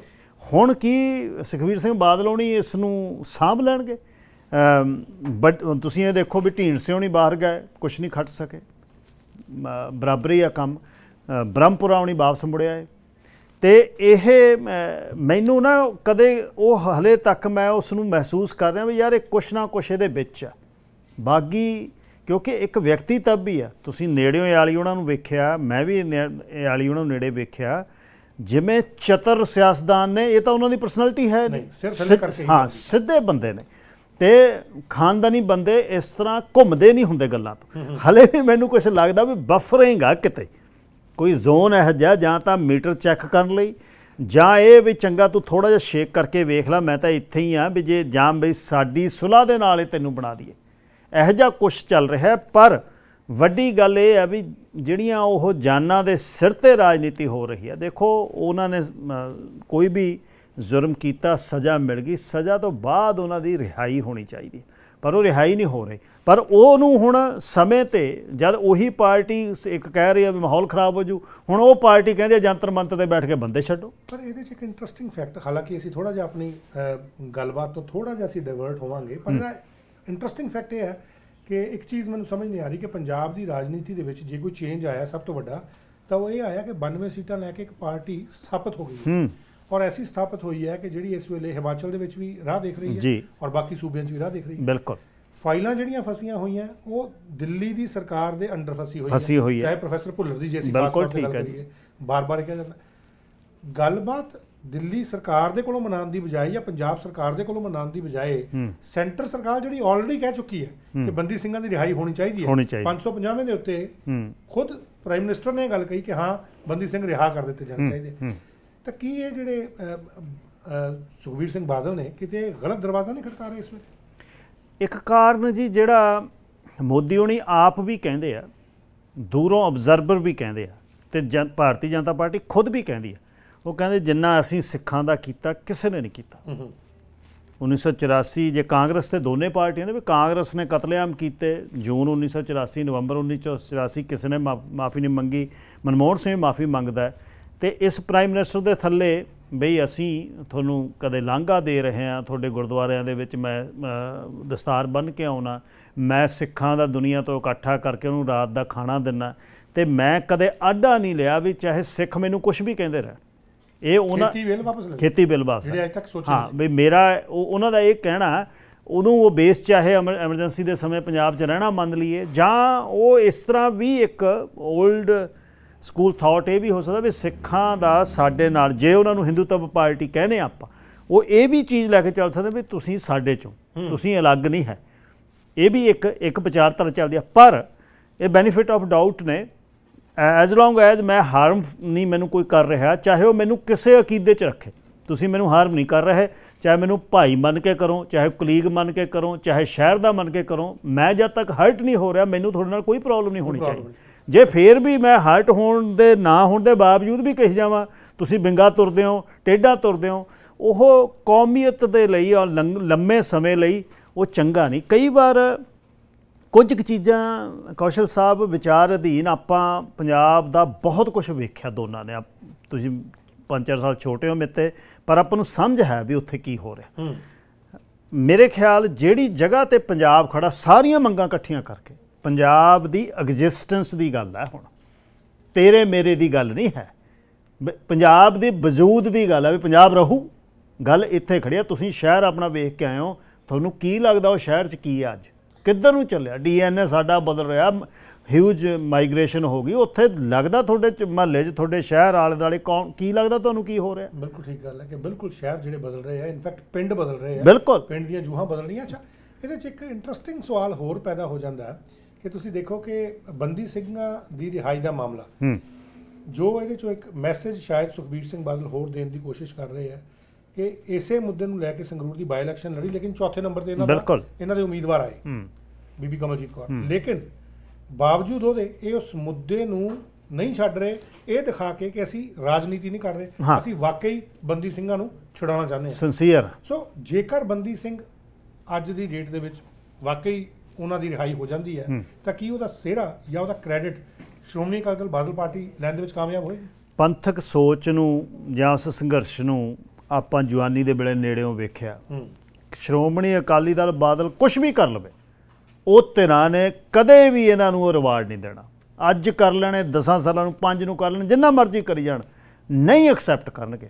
ਹੁਣ ਕੀ ਸੁਖਵੀਰ ਸਿੰਘ ਬਾਦਲ ਹੋਣੀ ਇਸ ਨੂੰ ਸਾਂਭ ਲੈਣਗੇ ਬਟ ਤੁਸੀਂ ਇਹ ਦੇਖੋ ਵੀ ਢੀਂਡਸੇ ਹੋਣੀ ਬਾਹਰ ਗਏ ਕੁਝ ਨਹੀਂ ਖੱਟ ਸਕੇ ਬਰਾਬਰੀ ਆ ਕੰਮ ਬ੍ਰਹਮਪੁਰਾ ਹੋਣੀ ਵਾਪਸ ਮੁੜਿਆ ਹੈ ਤੇ ਇਹ ਮੈਨੂੰ ਨਾ ਕਦੇ ਉਹ ਹਲੇ ਤੱਕ ਮੈਂ ਉਸ ਨੂੰ ਮਹਿਸੂਸ ਕਰ ਰਿਹਾ ਵੀ ਯਾਰ ਇਹ ਕੁਛ ਨਾ ਕੁਛ ਇਹਦੇ ਵਿੱਚ ਆ ਬਾਗੀ ਕਿਉਂਕਿ ਇੱਕ ਵਿਅਕਤੀ ਤਬ ਵੀ ਆ ਤੁਸੀਂ ਨੇੜਿਓਂ ਵਾਲੀ ਉਹਨਾਂ ਨੂੰ ਵੇਖਿਆ ਮੈਂ ਵੀ ਵਾਲੀ ਉਹਨਾਂ ਨੂੰ ਨੇੜੇ ਵੇਖਿਆ ਜਿਵੇਂ ਚਤਰ ਸਿਆਸਦਾਨ ਨੇ ਇਹ ਤਾਂ ਉਹਨਾਂ ਦੀ ਪਰਸਨੈਲਿਟੀ ਹੈ ਨਹੀਂ ਕਰਕੇ ਹਾਂ ਸਿੱਧੇ ਬੰਦੇ ਨੇ ਤੇ ਖਾਨਦਾਨੀ ਬੰਦੇ ਇਸ ਤਰ੍ਹਾਂ ਘੁੰਮਦੇ ਨਹੀਂ ਹੁੰਦੇ ਗੱਲਾਂ ਤੋਂ ਹਲੇ ਵੀ ਮੈਨੂੰ ਕੁਝ ਲੱਗਦਾ ਵੀ ਬਫਰਿੰਗ ਆ ਕਿਤੇ ਕੋਈ ਜ਼ੋਨ ਹੈ ਜਾਂ ਜਾਂ ਤਾਂ ਮੀਟਰ ਚੈੱਕ ਕਰਨ ਲਈ ਜਾਂ ਇਹ ਵੀ ਚੰਗਾ ਤੂੰ ਥੋੜਾ ਜਿਹਾ ਸ਼ੇਕ ਕਰਕੇ ਵੇਖ ਲੈ ਮੈਂ ਤਾਂ ਇੱਥੇ ਹੀ ਆ ਵੀ ਜੇ ਜਾਂ ਬਈ ਸਾਡੀ ਸੁਲਾ ਦੇ ਨਾਲ ਇਹ ਤੈਨੂੰ ਬਣਾ ਦਈਏ ਇਹੋ ਜਿਹਾ ਕੁਝ ਚੱਲ ਰਿਹਾ ਪਰ ਵੱਡੀ ਗੱਲ ਇਹ ਹੈ ਵੀ ਜਿਹੜੀਆਂ ਉਹ ਜਾਨਾਂ ਦੇ ਸਿਰ ਤੇ ਰਾਜਨੀਤੀ ਹੋ ਰਹੀ ਹੈ ਦੇਖੋ ਉਹਨਾਂ ਨੇ ਕੋਈ ਵੀ ਜ਼ੁਰਮ ਕੀਤਾ ਸਜ਼ਾ ਮਿਲ ਗਈ ਸਜ਼ਾ ਤੋਂ ਬਾਅਦ ਉਹਨਾਂ ਦੀ ਰਿਹਾਈ ਹੋਣੀ ਚਾਹੀਦੀ ਪਰ ਉਹ ਰਿਹਾਈ ਨਹੀਂ ਹੋ ਰਹੀ ਪਰ ਉਹ ਨੂੰ ਹੁਣ ਸਮੇਂ ਤੇ ਜਦ ਉਹੀ ਪਾਰਟੀ ਇੱਕ ਕਹਿ ਰਹੀ ਹੈ ਵੀ ਮਾਹੌਲ ਖਰਾਬ ਹੋ ਜੂ ਹੁਣ ਉਹ ਪਾਰਟੀ ਕਹਿੰਦੀ ਹੈ ਜੰਤਰ ਮੰਤਰ ਤੇ ਬੈਠ ਕੇ ਬੰਦੇ ਛੱਡੋ ਪਰ ਇਹਦੇ 'ਚ ਇੱਕ ਇੰਟਰਸਟਿੰਗ ਫੈਕਟ ਹਾਲਾਂਕਿ ਅਸੀਂ ਥੋੜਾ ਜਿਹਾ ਆਪਣੀ ਗੱਲਬਾਤ ਤੋਂ ਥੋੜਾ ਜਿਹਾ ਅਸੀਂ ਡਿਵਰਟ ਹੋਵਾਂਗੇ ਪਰ ਇੰਟਰਸਟਿੰਗ ਫੈਕਟ ਇਹ ਹੈ ਕਿ ਇੱਕ ਚੀਜ਼ ਮੈਨੂੰ ਸਮਝ ਨਹੀਂ ਆ ਰਹੀ ਕਿ ਪੰਜਾਬ ਦੀ ਰਾਜਨੀਤੀ ਦੇ ਵਿੱਚ ਜੇ ਕੋਈ ਚੇਂਜ ਆਇਆ ਸਭ ਤੋਂ ਵੱਡਾ ਤਾਂ ਉਹ ਇਹ ਆਇਆ ਕਿ 92 ਸੀਟਾਂ ਲੈ ਕੇ ਇੱਕ ਪਾਰਟੀ ਸਥਾਪਿਤ ਹੋ ਗਈ ਹੈ ਔਰ ਐਸੀ ਸਥਾਪਿਤ ਹੋਈ ਹੈ ਕਿ ਜਿਹੜੀ ਇਸ ਵੇਲੇ ਹਿਮਾਚਲ ਦੇ ਵਿੱਚ ਵੀ ਰਾਹ ਦੇਖ ਰਹੀ ਹੈ ਔਰ ਬਾਕੀ ਸੂਬਿਆਂ 'ਚ ਵੀ ਰਾਹ ਦੇਖ ਰਹੀ ਹੈ ਬਿਲਕੁਲ ਫਾਈਲਾਂ ਜਿਹੜੀਆਂ ਫਸੀਆਂ ਹੋਈਆਂ ਉਹ ਦਿੱਲੀ ਦੀ ਸਰਕਾਰ ਦੇ ਅੰਡਰ ਫਸੀ ਹੋਈ ਹੈ ਫਸੀ ਹੋਈ ਹੈ ਚਾਹੇ ਪ੍ਰੋਫੈਸਰ ਭੁੱਲਰ ਦੀ ਜੇਸੀ ਬਿਲਕੁਲ ਠੀਕ ਹੈ ਬਾਰ-ਬਾਰ ਕਿਹਾ ਜਾਂਦਾ ਗੱਲਬਾਤ ਦਿੱਲੀ ਸਰਕਾਰ ਦੇ ਕੋਲੋਂ ਮਨਾਉਣ ਦੀ ਬਜਾਏ ਜਾਂ ਪੰਜਾਬ ਸਰਕਾਰ ਦੇ ਕੋਲੋਂ ਮਨਾਉਣ ਦੀ ਬਜਾਏ ਸੈਂਟਰ ਸਰਕਾਰ ਜਿਹੜੀ ਆਲਰੇਡੀ ਕਹਿ ਚੁੱਕੀ ਹੈ ਕਿ ਬੰਦੀ ਸਿੰਘਾਂ ਦੀ ਰਿਹਾਈ ਹੋਣੀ ਚਾਹੀਦੀ ਹੈ 550ਵੇਂ ਦੇ ਉੱਤੇ ਖੁਦ ਪ੍ਰਾਈਮ ਮਿਨਿਸਟਰ ਨੇ ਗੱਲ ਕਹੀ ਕਿ ਹਾਂ ਬੰਦੀ ਸਿੰਘ ਰਿਹਾ ਕਰ ਦਿੱਤੇ ਜਾਣ ਚਾਹੀਦੇ ਤਾਂ ਕੀ ਇਹ ਜਿਹੜੇ ਸੁਖਵੀਰ ਸਿੰਘ ਬਾਦਲ ਨੇ ਕਿਤੇ ਗਲਤ ਦਰਵਾਜ਼ਾ ਨਹੀਂ ਖੜਕਾ ਰਹੇ ਇਸ ਵਿੱਚ ਇੱਕ ਕਾਰਨ ਜੀ ਜਿਹੜਾ ਮੋਦੀ ਹੁਣੀ ਆਪ ਵੀ ਕਹਿੰਦੇ ਆ ਦੂਰੋਂ ਆਬਜ਼ਰਵਰ ਵੀ ਕਹਿੰਦੇ ਆ ਤੇ ਭਾਰਤੀ ਜਨਤਾ ਪਾਰਟੀ ਖੁਦ ਵੀ ਕਹਿੰਦੀ ਆ ਉਹ ਕਹਿੰਦੇ ਜਿੰਨਾ ਅਸੀਂ ਸਿੱਖਾਂ ਦਾ ਕੀਤਾ ਕਿਸੇ ਨੇ ਨਹੀਂ ਕੀਤਾ 1984 ਜੇ ਕਾਂਗਰਸ ਤੇ ਦੋਨੇ ਪਾਰਟੀਆਂ ਨੇ ਵੀ ਕਾਂਗਰਸ ਨੇ ਕਤਲੇਆਮ ਕੀਤੇ ਜੂਨ 1984 ਨਵੰਬਰ 1984 ਕਿਸੇ ਨੇ ਮਾਫੀ ਨਹੀਂ ਮੰਗੀ ਮਨਮੋਹਨ ਸਿੰਘ ਮਾਫੀ ਮੰਗਦਾ ਤੇ ਇਸ ਪ੍ਰਾਈਮ ਮਿਨਿਸਟਰ ਦੇ ਥੱਲੇ ਬਈ ਅਸੀਂ ਤੁਹਾਨੂੰ ਕਦੇ ਲਾਂਘਾ ਦੇ ਰਹੇ ਹਾਂ ਤੁਹਾਡੇ ਗੁਰਦੁਆਰਿਆਂ ਦੇ ਵਿੱਚ ਮੈਂ ਦਸਤਾਰ ਬੰਨ ਕੇ ਆਉਣਾ ਮੈਂ ਸਿੱਖਾਂ ਦਾ ਦੁਨੀਆ ਤੋਂ ਇਕੱਠਾ ਕਰਕੇ ਉਹਨੂੰ ਰਾਤ ਦਾ ਖਾਣਾ ਦਿੰਨਾ ਤੇ ਮੈਂ ਕਦੇ ਆਡਾ ਨਹੀਂ ਲਿਆ ਵੀ ਚਾਹੇ ਸਿੱਖ ਮੈਨੂੰ ਕੁਝ ਵੀ ਕਹਿੰਦੇ ਰਹਿਣ ਇਹ ਉਹਨਾਂ ਖੇਤੀ ਬਿੱਲ ਵਾਪਸ ਲੈ ਖੇਤੀ ਬਿੱਲ ਵਾਪਸ ਜਿਹੜੇ ਅਜੇ ਤੱਕ ਸੋਚੇ ਹਾਂ ਵੀ ਮੇਰਾ ਉਹਨਾਂ ਦਾ ਇਹ ਕਹਿਣਾ ਉਦੋਂ ਉਹ ਬੇਸ ਚਾਹੇ ਐਮਰਜੈਂਸੀ ਦੇ ਸਮੇਂ ਪੰਜਾਬ 'ਚ ਰਹਿਣਾ ਮੰਨ ਲਈਏ ਜਾਂ ਉਹ ਇਸ ਤਰ੍ਹਾਂ ਵੀ ਇੱਕ 올ਡ ਸਕੂਲ ਥਾਟ ਇਹ ਵੀ ਹੋ ਸਕਦਾ ਵੀ ਸਿੱਖਾਂ ਦਾ ਸਾਡੇ ਨਾਲ ਜੇ ਉਹਨਾਂ ਨੂੰ ਹਿੰਦੂਤਵ ਪਾਰਟੀ ਕਹਿੰਦੇ ਆਪਾਂ ਉਹ ਇਹ ਵੀ ਚੀਜ਼ ਲੈ ਕੇ ਚੱਲ ਸਕਦੇ ਵੀ ਤੁਸੀਂ ਸਾਡੇ ਚੋਂ ਤੁਸੀਂ ਅਲੱਗ ਨਹੀਂ ਹੈ ਇਹ ਵੀ ਇੱਕ ਇੱਕ ਵਿਚਾਰਧਾਰਾ ਚੱਲਦੀ ਆ ਪਰ ਇਹ ਬੈਨੀਫਿਟ ਆਫ ਡਾਊਟ ਨੇ ਐਜ਼ ਲੌਂਗ ਐਜ਼ ਮੈਂ ਹਾਰਮ ਨਹੀਂ ਮੈਨੂੰ ਕੋਈ ਕਰ ਰਿਹਾ ਚਾਹੇ ਉਹ ਮੈਨੂੰ ਕਿਸੇ ਅਕੀਦੇ 'ਚ ਰੱਖੇ ਤੁਸੀਂ ਮੈਨੂੰ ਹਾਰਮ ਨਹੀਂ ਕਰ ਰਹੇ ਚਾਹੇ ਮੈਨੂੰ ਭਾਈ ਮੰਨ ਕੇ ਕਰੋ ਚਾਹੇ ਕਲੀਗ ਮੰਨ ਕੇ ਕਰੋ ਚਾਹੇ ਸ਼ਹਿਰ ਦਾ ਮੰਨ ਕੇ ਕਰੋ ਮੈਂ ਜਦ ਤੱਕ ਹਰਟ ਨਹੀਂ ਹੋ ਰਿਹਾ ਮੈਨੂੰ ਤੁਹਾਡੇ ਨਾਲ ਕੋਈ ਪ੍ਰੋਬਲਮ ਨਹੀਂ ਹੋਣੀ ਚਾਹੀਦੀ ਜੇ ਫੇਰ ਵੀ ਮੈਂ ਹਰਟ ਹੋਣ ਦੇ ਨਾ ਹੋਣ ਦੇ ਬਾਵਜੂਦ ਵੀ ਕਹੀ ਜਾਵਾਂ ਤੁਸੀਂ ਬਿੰਗਾ ਤੁਰਦੇ ਹੋ ਟੇਡਾ ਤੁਰਦੇ ਹੋ ਉਹ ਕੌਮੀਅਤ ਦੇ ਲਈ ਔਰ ਲੰਮੇ ਸਮੇਂ ਲਈ ਉਹ ਚੰਗਾ ਨਹੀਂ ਕਈ ਵਾਰ ਕੁਝ ਕੁ ਚੀਜ਼ਾਂ ਕੌਸ਼ਲ ਸਾਹਿਬ ਵਿਚਾਰ ਅਧੀਨ ਆਪਾਂ ਪੰਜਾਬ ਦਾ ਬਹੁਤ ਕੁਝ ਵੇਖਿਆ ਦੋਨਾਂ ਨੇ ਤੁਸੀਂ 5-4 ਸਾਲ ਛੋਟੇ ਹੋ ਮਿੱਤੇ ਪਰ ਆਪਾਂ ਨੂੰ ਸਮਝ ਹੈ ਵੀ ਉੱਥੇ ਕੀ ਹੋ ਰਿਹਾ ਮੇਰੇ ਖਿਆਲ ਜਿਹੜੀ ਜਗ੍ਹਾ ਤੇ ਪੰਜਾਬ ਖੜਾ ਸਾਰੀਆਂ ਮੰਗਾਂ ਇਕੱਠੀਆਂ ਕਰਕੇ ਪੰਜਾਬ ਦੀ ਐਗਜ਼ਿਸਟੈਂਸ ਦੀ ਗੱਲ ਹੈ ਹੁਣ ਤੇਰੇ ਮੇਰੇ ਦੀ ਗੱਲ ਨਹੀਂ ਹੈ ਪੰਜਾਬ ਦੇ ਵਜੂਦ ਦੀ ਗੱਲ ਹੈ ਵੀ ਪੰਜਾਬ ਰਹੂ ਗੱਲ ਇੱਥੇ ਖੜਿਆ ਤੁਸੀਂ ਸ਼ਹਿਰ ਆਪਣਾ ਵੇਖ ਕੇ ਆਏ ਹੋ ਤੁਹਾਨੂੰ ਕੀ ਲੱਗਦਾ ਉਹ ਸ਼ਹਿਰ 'ਚ ਕੀ ਹੈ ਅੱਜ ਕਿੱਧਰ ਨੂੰ ਚੱਲਿਆ ਡੀਐਨਏ ਸਾਡਾ ਬਦਲ ਰਿਹਾ ਹਿਊਜ ਮਾਈਗ੍ਰੇਸ਼ਨ ਹੋ ਗਈ ਉੱਥੇ ਲੱਗਦਾ ਤੁਹਾਡੇ ਚ ਮਹੱਲੇ 'ਚ ਤੁਹਾਡੇ ਸ਼ਹਿਰ ਆਲੇ ਦਾਲੇ ਕੌਣ ਕੀ ਲੱਗਦਾ ਤੁਹਾਨੂੰ ਕੀ ਹੋ ਰਿਹਾ ਬਿਲਕੁਲ ਠੀਕ ਗੱਲ ਹੈ ਕਿ ਬਿਲਕੁਲ ਸ਼ਹਿਰ ਜਿਹੜੇ ਬਦਲ ਰਹੇ ਆ ਇਨਫੈਕਟ ਪਿੰਡ ਬਦਲ ਰਹੇ ਆ ਬਿਲਕੁਲ ਪਿੰਡ ਦੀਆਂ ਜੂਹਾਂ ਬਦਲ ਰਹੀਆਂ ਅੱਛਾ ਇਹਦੇ 'ਚ ਇੱਕ ਇੰਟਰਸਟਿੰਗ ਸਵਾਲ ਹੋਰ ਪੈਦਾ ਹੋ ਜਾਂਦਾ ਕਿ ਤੁਸੀਂ ਦੇਖੋ ਕਿ ਬੰਦੀ ਸਿੰਘਾਂ ਦੀ ਰਿਹਾਈ ਦਾ ਮਾਮਲਾ ਹੂੰ ਜੋ ਇਹਦੇ 'ਚੋਂ ਇੱਕ ਮੈਸੇਜ ਸ਼ਾਇਦ ਸੁਖਬੀਰ ਸਿੰਘ ਬਾਦਲ ਹੋਰ ਦੇਣ ਦੀ ਕੋਸ਼ਿਸ਼ ਕਰ ਰਹੇ ਆ ਕਿ ਇਸੇ ਮੁੱਦੇ ਨੂੰ ਲੈ ਕੇ ਸੰਗਰੂਰ ਦੀ ਬਾਈ ਇਲੈਕਸ਼ਨ ਲੜੀ ਲੇਕਿਨ ਚੌਥੇ ਨੰਬਰ ਤੇ ਇਹਨਾਂ ਦਾ ਇਹਨਾਂ ਦੇ ਉਮੀਦਵਾਰ ਆਏ ਬੀਬੀ ਕਮਲਜੀਤ ਕੌਰ ਲੇਕਿਨ ਬਾਵਜੂਦ ਉਹਦੇ ਇਹ ਉਸ ਮੁੱਦੇ ਨੂੰ ਨਹੀਂ ਛੱਡ ਰਹੇ ਇਹ ਦਿਖਾ ਕੇ ਕਿ ਅਸੀਂ ਰਾਜਨੀਤੀ ਨਹੀਂ ਕਰ ਰਹੇ ਅਸੀਂ ਵਾਕਈ ਬੰਦੀ ਸਿੰਘਾਂ ਨੂੰ ਛੁਡਾਉਣਾ ਚਾਹੁੰਦੇ ਹਾਂ ਸਿੰਸੀਅਰ ਸੋ ਜੇਕਰ ਬੰਦੀ ਸਿੰਘ ਅੱਜ ਦੀ ਡੇਟ ਦੇ ਵਿੱਚ ਵਾਕਈ ਉਹਨਾਂ ਦੀ ਰਿਹਾਈ ਹੋ ਜਾਂਦੀ ਹੈ ਤਾਂ ਕੀ ਉਹਦਾ ਸਿਹਰਾ ਜਾਂ ਉਹਦਾ ਕ੍ਰੈਡਿਟ ਸ਼੍ਰੋਮਣੀ ਅਕਾਲੀ ਦਲ ਬਾਦਲ ਪਾਰਟੀ ਲੈਣ ਦੇ ਵਿੱਚ ਕਾਮਯਾਬ ਹੋਏ ਪੰਥਕ ਸੋਚ ਨੂੰ ਜਾਂ ਉਸ ਸੰਘਰਸ਼ ਨੂੰ ਆਪਾਂ ਜਵਾਨੀ ਦੇ ਵੇਲੇ ਨੇੜਿਓਂ ਵੇਖਿਆ ਸ਼੍ਰੋਮਣੀ ਅਕਾਲੀ ਦਲ ਬਾਦਲ ਕੁਝ ਵੀ ਕਰ ਲਵੇ ਉਹ ਤਿਰਾਂ ਨੇ ਕਦੇ ਵੀ ਇਹਨਾਂ ਨੂੰ ਰਿਵਾਰਡ ਨਹੀਂ ਦੇਣਾ ਅੱਜ ਕਰ ਲੈਣੇ 10 ਸਾਲਾਂ ਨੂੰ 5 ਨੂੰ ਕਰ ਲੈਣ ਜਿੰਨਾ ਮਰਜ਼ੀ ਕਰੀ ਜਾਣ ਨਹੀਂ ਐਕਸੈਪਟ ਕਰਨਗੇ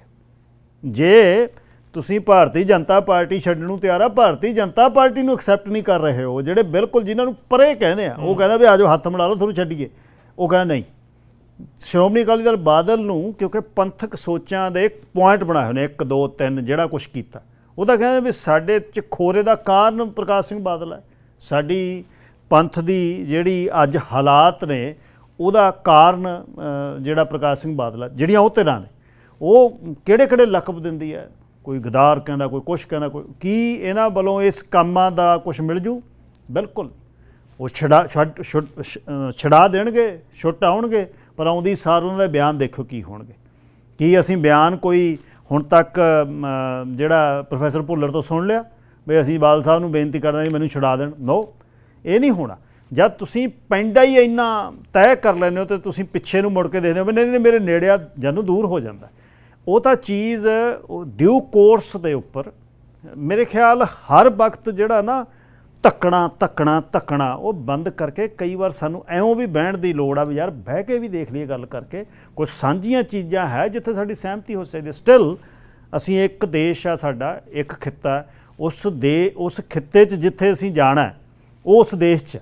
ਜੇ ਤੁਸੀਂ ਭਾਰਤੀ ਜਨਤਾ ਪਾਰਟੀ ਛੱਡਣ ਨੂੰ ਤਿਆਰ ਆ ਭਾਰਤੀ ਜਨਤਾ ਪਾਰਟੀ ਨੂੰ ਐਕਸੈਪਟ ਨਹੀਂ ਕਰ ਰਹੇ ਹੋ ਜਿਹੜੇ ਬਿਲਕੁਲ ਜਿਨ੍ਹਾਂ ਨੂੰ ਪਰੇ ਕਹਿੰਦੇ ਆ ਉਹ ਕਹਿੰਦਾ ਵੀ ਆਜੋ ਹੱਥ ਮਿਲਾ ਲਓ ਤੁਹਾਨੂੰ ਛੱਡੀਏ ਉਹ ਕਹਿੰਦਾ ਨਹੀਂ ਸ਼੍ਰੋਮਣੀ ਅਕਾਲੀ ਦਲ ਬਾਦਲ ਨੂੰ ਕਿਉਂਕਿ ਪੰਥਕ ਸੋਚਾਂ ਦੇ ਪੁਆਇੰਟ ਬਣਾਏ ਹੋਏ ਨੇ 1 2 3 ਜਿਹੜਾ ਕੁਝ ਕੀਤਾ ਉਹਦਾ ਕਹਿੰਦੇ ਵੀ ਸਾਡੇ ਚ ਖੋਰੇ ਦਾ ਕਾਰਨ ਪ੍ਰਕਾਸ਼ ਸਿੰਘ ਬਾਦਲ ਹੈ ਸਾਡੀ ਪੰਥ ਦੀ ਜਿਹੜੀ ਅੱਜ ਹਾਲਾਤ ਨੇ ਉਹਦਾ ਕਾਰਨ ਜਿਹੜਾ ਪ੍ਰਕਾਸ਼ ਸਿੰਘ ਬਾਦਲ ਹੈ ਜਿਹੜੀਆਂ ਉਹ ਤੇਰਾ ਨੇ ਉਹ ਕਿਹੜੇ ਕਿਹੜੇ ਲਕਬ ਦਿੰਦੀ ਹੈ ਕੋਈ ਗਦਾਰ ਕਹਿੰਦਾ ਕੋਈ ਕੁਛ ਕਹਿੰਦਾ ਕੋਈ ਕੀ ਇਹਨਾਂ ਵੱਲੋਂ ਇਸ ਕੰਮਾਂ ਦਾ ਕੁਝ ਮਿਲ ਜੂ ਬਿਲਕੁਲ ਉਹ ਛੜਾ ਛੜਾ ਦੇਣਗੇ ਛੁੱਟ ਆਉਣਗੇ ਪਰ ਆਉਂਦੀ ਸਾਰ ਉਹਨਾਂ ਦੇ ਬਿਆਨ ਦੇਖੋ ਕੀ ਹੋਣਗੇ ਕੀ ਅਸੀਂ ਬਿਆਨ ਕੋਈ ਹੁਣ ਤੱਕ ਜਿਹੜਾ ਪ੍ਰੋਫੈਸਰ ਭੁੱਲਰ ਤੋਂ ਸੁਣ ਲਿਆ ਵੀ ਅਸੀਂ ਬਾਦਲ ਸਾਹਿਬ ਨੂੰ ਬੇਨਤੀ ਕਰਦੇ ਜੀ ਮੈਨੂੰ ਛੁਡਾ ਦੇਣ ਨੋ ਇਹ ਨਹੀਂ ਹੋਣਾ ਜਦ ਤੁਸੀਂ ਪੈਂਡਾ ਹੀ ਇੰਨਾ ਤੈਅ ਕਰ ਲੈਨੇ ਹੋ ਤੇ ਤੁਸੀਂ ਪਿੱਛੇ ਨੂੰ ਮੁੜ ਕੇ ਦੇਖਦੇ ਹੋ ਵੀ ਨਹੀਂ ਨਹੀਂ ਮੇਰੇ ਨੇੜਿਆ ਜਾਨੂੰ ਦੂਰ ਹੋ ਜਾਂਦਾ ਉਹ ਤਾਂ ਚੀਜ਼ ਡਿਊ ਕੋਰਸ ਦੇ ਉੱਪਰ ਮੇਰੇ ਖਿਆਲ ਹਰ ਵਕਤ ਜਿਹੜਾ ਨਾ ਧੱਕਣਾ ਧੱਕਣਾ ਧੱਕਣਾ ਉਹ ਬੰਦ ਕਰਕੇ ਕਈ ਵਾਰ ਸਾਨੂੰ ਐਉਂ ਵੀ ਬਹਿਣ ਦੀ ਲੋੜ ਆ ਵੀ ਯਾਰ ਬਹਿ ਕੇ ਵੀ ਦੇਖ ਲਈਏ ਗੱਲ ਕਰਕੇ ਕੁਝ ਸਾਂਝੀਆਂ ਚੀਜ਼ਾਂ ਹੈ ਜਿੱਥੇ ਸਾਡੀ ਸਹਿਮਤੀ ਹੋ ਸਕਦੀ ਸਟਿਲ ਅਸੀਂ ਇੱਕ ਦੇਸ਼ ਆ ਸਾਡਾ ਇੱਕ ਖਿੱਤਾ ਉਸ ਦੇ ਉਸ ਖਿੱਤੇ 'ਚ ਜਿੱਥੇ ਅਸੀਂ ਜਾਣਾ ਉਸ ਦੇਸ਼ 'ਚ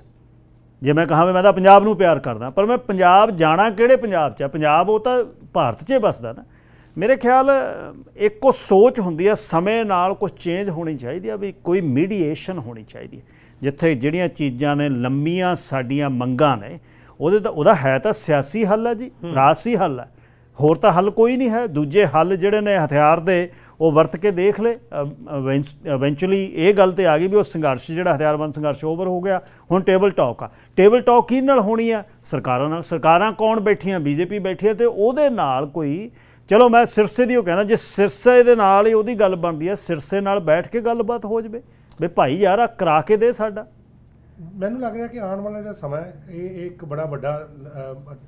ਜੇ ਮੈਂ ਕਹਾਂ ਮੈਂ ਤਾਂ ਪੰਜਾਬ ਨੂੰ ਪਿਆਰ ਕਰਦਾ ਪਰ ਮੈਂ ਪੰਜਾਬ ਜਾਣਾ ਕਿਹੜੇ ਪੰਜਾਬ 'ਚ ਆ ਪੰਜਾਬ ਉਹ ਤਾਂ ਭਾਰਤ 'ਚ ਹੀ ਬਸਦਾ ਨਾ ਮੇਰੇ ਖਿਆਲ ਇੱਕੋ ਸੋਚ ਹੁੰਦੀ ਹੈ ਸਮੇਂ ਨਾਲ ਕੁਝ ਚੇਂਜ ਹੋਣੀ ਚਾਹੀਦੀ ਆ ਵੀ ਕੋਈ ਮੀਡੀਏਸ਼ਨ ਹੋਣੀ ਚਾਹੀਦੀ ਹੈ ਜਿੱਥੇ ਜਿਹੜੀਆਂ ਚੀਜ਼ਾਂ ਨੇ ਲੰਮੀਆਂ ਸਾਡੀਆਂ ਮੰਗਾਂ ਨੇ ਉਹਦੇ ਤਾਂ ਉਹਦਾ ਹੈ ਤਾਂ ਸਿਆਸੀ ਹੱਲ ਹੈ ਜੀ ਰਾਸੀ ਹੱਲ ਹੈ ਹੋਰ ਤਾਂ ਹੱਲ ਕੋਈ ਨਹੀਂ ਹੈ ਦੂਜੇ ਹੱਲ ਜਿਹੜੇ ਨੇ ਹਥਿਆਰ ਦੇ ਉਹ ਵਰਤ ਕੇ ਦੇਖ ਲੈ ਇਵੈਂਚੁਅਲੀ ਇਹ ਗੱਲ ਤੇ ਆ ਗਈ ਵੀ ਉਹ ਸੰਘਰਸ਼ ਜਿਹੜਾ ਹਥਿਆਰਬੰਦ ਸੰਘਰਸ਼ ਓਵਰ ਹੋ ਗਿਆ ਹੁਣ ਟੇਬਲ ਟਾਕ ਆ ਟੇਬਲ ਟਾਕ ਕੀ ਨਾਲ ਹੋਣੀ ਆ ਸਰਕਾਰਾਂ ਨਾਲ ਸਰਕਾਰਾਂ ਕੌਣ ਬੈਠੀਆਂ ਬੀਜੇਪੀ ਬੈਠੀ ਹੈ ਤੇ ਉਹਦੇ ਨਾਲ ਕੋਈ ਚਲੋ ਮੈਂ ਸਿਰਸੇ ਦੀ ਉਹ ਕਹਿੰਦਾ ਜੇ ਸਿਰਸੇ ਦੇ ਨਾਲ ਹੀ ਉਹਦੀ ਗੱਲ ਬਣਦੀ ਹੈ ਸਿਰਸੇ ਨਾਲ ਬੈਠ ਕੇ ਗੱਲਬਾਤ ਹੋ ਜਵੇ ਵੀ ਭਾਈ ਯਾਰ ਆ ਕਰਾ ਕੇ ਦੇ ਸਾਡਾ ਮੈਨੂੰ ਲੱਗ ਰਿਹਾ ਕਿ ਆਉਣ ਵਾਲਾ ਜਿਹੜਾ ਸਮਾਂ ਇਹ ਇੱਕ ਬੜਾ ਵੱਡਾ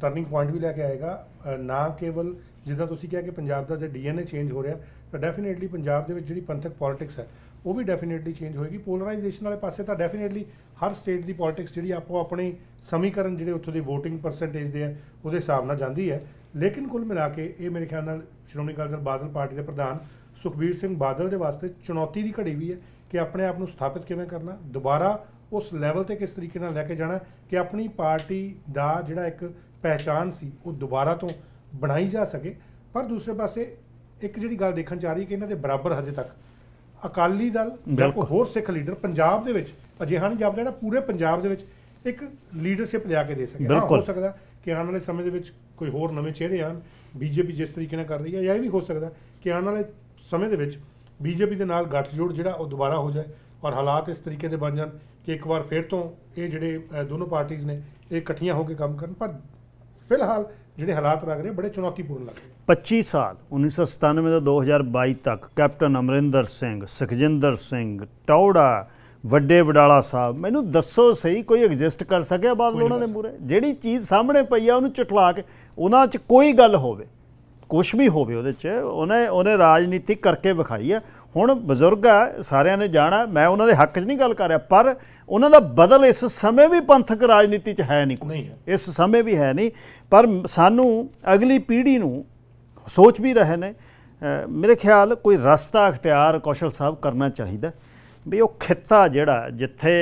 ਟਰਨਿੰਗ ਪੁਆਇੰਟ ਵੀ ਲੈ ਕੇ ਆਏਗਾ ਨਾ ਕੇਵਲ ਜਿੱਦਾਂ ਤੁਸੀਂ ਕਿਹਾ ਕਿ ਪੰਜਾਬ ਦਾ ਜੇ ਡੀਐਨਏ ਚੇਂਜ ਹੋ ਰਿਹਾ ਤਾਂ ਡੈਫੀਨਿਟਲੀ ਪੰਜਾਬ ਦੇ ਵਿੱਚ ਜਿਹੜੀ ਪੰਥਕ ਪੋਲਿਟਿਕਸ ਹੈ ਉਹ ਵੀ ਡੈਫੀਨਿਟਲੀ ਚੇਂਜ ਹੋਏਗੀ ਪੋਲਰਾਈਜੇਸ਼ਨ ਵਾਲੇ ਪਾਸੇ ਤਾਂ ਡੈਫੀਨਿਟਲੀ ਹਰ ਸਟੇਟ ਦੀ ਪੋਲਿਟਿਕਸ ਜਿਹੜੀ ਆਪੋ ਆਪਣੇ ਸਮੀਕਰਨ ਜਿਹੜੇ ਉੱਥੋਂ ਦੇ VOTING ਪਰਸੈਂਟੇਜ ਦੇ ਆ ਉਹਦੇ ਹਿਸਾਬ ਨਾਲ ਜਾਂਦੀ ਹੈ ਲੇਕਿਨ ਕੁੱਲ ਮਿਲਾ ਕੇ ਇਹ ਮੇਰੇ ਖਿਆਲ ਨਾਲ ਸ਼੍ਰੋਮਣੀ ਅਕਾਲੀ ਦਲ ਬਾਦਲ ਪਾਰਟੀ ਦੇ ਪ੍ਰਧਾਨ ਸੁਖਬੀਰ ਸਿੰਘ ਬਾਦਲ ਦੇ ਵਾਸਤੇ ਚੁਣੌਤੀ ਦੀ ਘੜੀ ਵੀ ਹੈ ਕਿ ਆਪਣੇ ਆਪ ਨੂੰ ਸਥਾਪਿਤ ਕਿਵੇਂ ਕਰਨਾ ਦੁਬਾਰਾ ਉਸ ਲੈਵਲ ਤੇ ਕਿਸ ਤਰੀਕੇ ਨਾਲ ਲੈ ਕੇ ਜਾਣਾ ਕਿ ਆਪਣੀ ਪਾਰਟੀ ਦਾ ਜਿਹੜਾ ਇੱਕ ਪਹਿਚਾਨ ਸੀ ਉਹ ਦੁਬਾਰਾ ਤੋਂ ਬਣਾਈ ਜਾ ਸਕੇ ਪਰ ਦੂਸਰੇ ਪਾਸੇ ਇੱਕ ਜਿਹੜੀ ਗੱਲ ਦੇਖਣ ਚ ਆ ਰਹੀ ਕਿ ਇਹਨਾਂ ਦੇ ਬਰਾਬਰ ਹਜੇ ਤੱਕ ਅਕਾਲੀ ਦਲ ਜਾਂ ਕੋਈ ਹੋਰ ਸਿੱਖ ਲੀਡਰ ਪੰਜਾਬ ਦੇ ਵਿੱਚ ਅਜੇ ਹਨ ਜਾਪਦਾ ਜਿਹੜਾ ਪੂਰੇ ਪੰਜਾਬ ਦੇ ਵਿੱਚ ਇੱਕ ਲੀਡਰਸ਼ਿਪ ਲਿਆ ਕੇ ਦੇ ਸਕੇ ਹੋ ਸਕਦਾ ਕਿ ਆਉਣ ਵਾਲੇ ਸਮੇਂ ਦੇ ਵਿੱਚ ਕੋਈ ਹੋਰ ਨਵੇਂ ਚਿਹਰੇ ਆਣ ਬੀਜੇਪੀ ਜਿਸ ਤਰੀਕੇ ਨਾਲ ਕਰ ਰਹੀ ਹੈ ਜਾਂ ਇਹ ਵੀ ਹੋ ਸਕਦਾ ਕਿ ਆਉਣ ਵਾਲੇ ਸਮੇਂ ਦੇ ਵਿੱਚ ਬੀਜੇਪੀ ਦੇ ਨਾਲ ਗੱਠਜੋੜ ਜਿਹੜਾ ਉਹ ਦੁਬਾਰਾ ਹੋ ਜਾਏ ਔਰ ਹਾਲਾਤ ਇਸ ਤਰੀਕੇ ਦੇ ਬਣ ਜਾਣ ਕਿ ਇੱਕ ਵਾਰ ਫਿਰ ਤੋਂ ਇਹ ਜਿਹੜੇ ਦੋਨੋਂ ਪਾਰਟੀਆਂ ਨੇ ਇਹ ਇਕੱਠੀਆਂ ਹੋ ਕੇ ਕੰਮ ਕਰਨ ਪਰ ਫਿਲਹਾਲ ਜਿਹੜੇ ਹਾਲਾਤ ਲੱਗ ਰਹੇ ਬੜੇ ਚੁਣੌਤੀਪੂਰਨ ਲੱਗ ਰਹੇ 25 ਸਾਲ 1997 ਤੋਂ 2022 ਤੱਕ ਕੈਪਟਨ ਅਮਰਿੰਦਰ ਸਿੰਘ ਸਖਜਿੰਦਰ ਸਿੰਘ ਟੌੜਾ ਵੱਡੇ ਵਡਾਲਾ ਸਾਹਿਬ ਮੈਨੂੰ ਦੱਸੋ ਸਹੀ ਕੋਈ ਐਗਜ਼ਿਸਟ ਕਰ ਸਕਿਆ ਬਾਦਲ ਉਹਨਾਂ ਦੇ ਮੂਰੇ ਜਿਹੜੀ ਚੀਜ਼ ਸਾਹਮਣੇ ਪਈ ਆ ਉਹਨੂੰ ਚਟਲਾ ਕੇ ਉਹਨਾਂ 'ਚ ਕੋਈ ਗੱਲ ਹੋਵੇ ਕੁਝ ਵੀ ਹੋਵੇ ਉਹਦੇ 'ਚ ਉਹਨੇ ਉਹਨੇ ਰਾਜਨੀਤੀ ਕਰਕੇ ਵਿਖਾਈ ਹੈ ਹੁਣ ਬਜ਼ੁਰਗ ਆ ਸਾਰਿਆਂ ਨੇ ਜਾਣਾ ਮੈਂ ਉਹਨਾਂ ਦੇ ਹੱਕ 'ਚ ਨਹੀਂ ਗੱਲ ਕਰ ਰਿਹਾ ਪਰ ਉਹਨਾਂ ਦਾ ਬਦਲ ਇਸ ਸਮੇਂ ਵੀ ਪੰਥਕ ਰਾਜਨੀਤੀ 'ਚ ਹੈ ਨਹੀਂ ਕੋਈ ਇਸ ਸਮੇਂ ਵੀ ਹੈ ਨਹੀਂ ਪਰ ਸਾਨੂੰ ਅਗਲੀ ਪੀੜ੍ਹੀ ਨੂੰ ਸੋਚ ਵੀ ਰਹੇ ਨੇ ਮੇਰੇ ਖਿਆਲ ਕੋਈ ਰਸਤਾ ਅਖਤਿਆਰ ਕੌਸ਼ਲ ਸਾਹਿਬ ਕਰਨਾ ਚਾਹੀਦਾ ਵੀ ਉਹ ਖਿੱਤਾ ਜਿਹੜਾ ਜਿੱਥੇ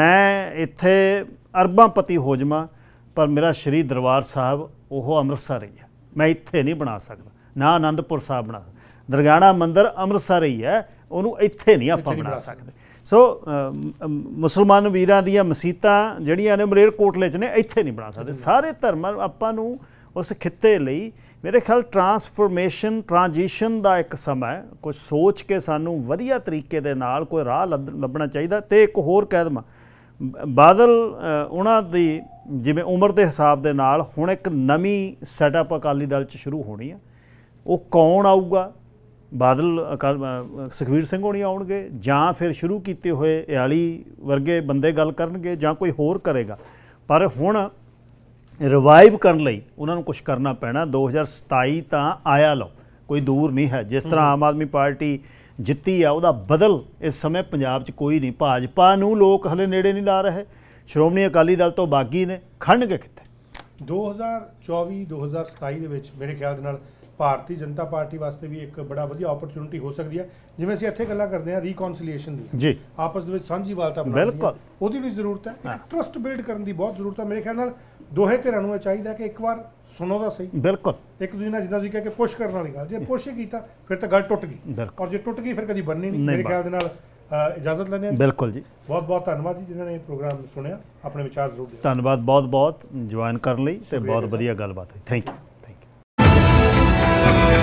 ਮੈਂ ਇੱਥੇ ਅਰਬਾਂ ਪਤੀ ਹੋ ਜਾਵਾਂ ਪਰ ਮੇਰਾ ਸ਼੍ਰੀ ਦਰਬਾਰ ਸਾਹਿਬ ਉਹ ਅੰਮ੍ਰਿਤਸਰ ਹੀ ਹੈ ਮੈਂ ਇੱਥੇ ਨਹੀਂ ਬਣਾ ਸਕਦਾ ਨਾ ਆਨੰਦਪੁਰ ਸਾਹਿਬ ਬਣਾ ਦਰਗਾਣਾ ਮੰਦਰ ਅੰਮ੍ਰਿਤਸਰ ਹੀ ਹੈ ਉਹਨੂੰ ਇੱਥੇ ਨਹੀਂ ਆਪਾਂ ਬਣਾ ਸਕਦੇ ਸੋ ਮੁਸਲਮਾਨ ਵੀਰਾਂ ਦੀਆਂ ਮਸੀਤਾਂ ਜਿਹੜੀਆਂ ਨੇ ਮਲੇਰ ਕੋਟਲੇ 'ਚ ਨੇ ਇੱਥੇ ਨਹੀਂ ਬਣਾ ਸਕਦੇ ਸਾਰੇ ਧਰਮ ਆਪਾਂ ਨੂੰ ਉਸ ਖਿੱਤੇ ਲਈ ਮੇਰੇ ਖਿਆਲ ਟਰਾਂਸਫਰਮੇਸ਼ਨ ਟ੍ਰਾਂਜੀਸ਼ਨ ਦਾ ਇੱਕ ਸਮਾਂ ਹੈ ਕੁਝ ਸੋਚ ਕੇ ਸਾਨੂੰ ਵਧੀਆ ਤਰੀਕੇ ਦੇ ਨਾਲ ਕੋਈ ਰਾਹ ਲੱਭਣਾ ਚਾਹੀਦਾ ਤੇ ਇੱਕ ਹੋਰ ਕਹਿ ਬਾਦਲ ਉਹਨਾਂ ਦੀ ਜਿਵੇਂ ਉਮਰ ਦੇ ਹਿਸਾਬ ਦੇ ਨਾਲ ਹੁਣ ਇੱਕ ਨਵੀਂ ਸੈਟਅਪ ਅਕਾਲੀ ਦਲ 'ਚ ਸ਼ੁਰੂ ਹੋਣੀ ਆ ਉਹ ਕੌਣ ਆਊਗਾ ਬਾਦਲ ਸੁਖਵੀਰ ਸਿੰਘ ਹੋਣੀ ਆਉਣਗੇ ਜਾਂ ਫਿਰ ਸ਼ੁਰੂ ਕੀਤੇ ਹੋਏ ਇਆਲੀ ਵਰਗੇ ਬੰਦੇ ਗੱਲ ਕਰਨਗੇ ਜਾਂ ਕੋਈ ਹੋਰ ਕਰੇਗਾ ਪਰ ਹੁਣ ਰਿਵਾਈਵ ਕਰਨ ਲਈ ਉਹਨਾਂ ਨੂੰ ਕੁਝ ਕਰਨਾ ਪੈਣਾ 2027 ਤਾਂ ਆਇਆ ਲੋ ਕੋਈ ਦੂਰ ਨਹੀਂ ਹੈ ਜਿਸ ਤਰ੍ਹਾਂ ਆਮ ਆਦਮੀ ਪਾਰਟੀ ਜਿੱਤੀ ਆ ਉਹਦਾ ਬਦਲ ਇਸ ਸਮੇਂ ਪੰਜਾਬ 'ਚ ਕੋਈ ਨਹੀਂ ਭਾਜਪਾ ਨੂੰ ਲੋਕ ਹਲੇ ਨੇੜੇ ਨਹੀਂ ਲਾ ਰਹੇ ਸ਼੍ਰੋਮਣੀ ਅਕਾਲੀ ਦਲ ਤੋਂ ਬਾਗੀ ਨੇ ਖੰਡਗੇ ਕਿੱਥੇ 2024 2027 ਦੇ ਵਿੱਚ ਮੇਰੇ ਖਿਆਲ ਦੇ ਨਾਲ ਭਾਰਤੀ ਜਨਤਾ ਪਾਰਟੀ ਵਾਸਤੇ ਵੀ ਇੱਕ ਬੜਾ ਵਧੀਆ ਓਪਰਚ्युनिटी ਹੋ ਸਕਦੀ ਹੈ ਜਿਵੇਂ ਅਸੀਂ ਇੱਥੇ ਗੱਲਾਂ ਕਰਦੇ ਹਾਂ ਰੀਕਨਸੀਲੀਏਸ਼ਨ ਦੀ ਜੀ ਆਪਸ ਦੇ ਵਿੱਚ ਸਾਂਝੀ ਵਾਲਤਾ ਬਣਾਉਣ ਦੀ ਉਹਦੀ ਵੀ ਜ਼ਰੂਰਤ ਹੈ ਇੱਕ ਟਰਸਟ ਬਿਲਡ ਕਰਨ ਦੀ ਬਹੁਤ ਜ਼ਰੂਰਤ ਹੈ ਮੇਰੇ ਖਿਆਲ ਨਾਲ ਦੋਹੇ ਧਿਰਾਂ ਨੂੰ ਇਹ ਚਾਹੀਦਾ ਕਿ ਇੱਕ ਵਾਰ ਸੁਣੋ ਤਾਂ ਸਹੀ ਬਿਲਕੁਲ ਇੱਕ ਦੂਜੇ ਨਾਲ ਜਿੱਦਾਂ ਤੁਸੀਂ ਕਹਿੰਦੇ ਪੁਸ਼ ਕਰਨ ਵਾਲੀ ਗੱਲ ਜੇ ਪੁਸ਼ ਕੀਤਾ ਫਿਰ ਤਾਂ ਗੱਲ ਟੁੱਟ ਗਈ ਔਰ ਜੇ ਟੁੱਟ ਗਈ ਫਿਰ ਕਦੀ ਬਣਨੀ ਨਹੀਂ ਮੇਰੇ ਖਿਆਲ ਦੇ ਨਾਲ ਇਜਾਜ਼ਤ ਲੈਣੇ ਬਿਲਕੁਲ ਜੀ ਬਹੁਤ ਬਹੁਤ ਧੰਨਵਾਦ ਜੀ ਜਿਨ੍ਹਾਂ ਨੇ ਇਹ ਪ੍ਰੋਗਰਾਮ ਸੁਣਿਆ ਆਪਣੇ ਵਿਚਾਰ ਜ਼ਰੂਰ ਦਿਓ ਧੰਨਵਾਦ ਬਹੁਤ ਬਹੁਤ ਜੁਆਇਨ ਕਰਨ ਲਈ ਤੇ ਬਹੁਤ ਵਧੀਆ ਗੱਲਬਾਤ ਹੈ ਥੈਂਕ ਯੂ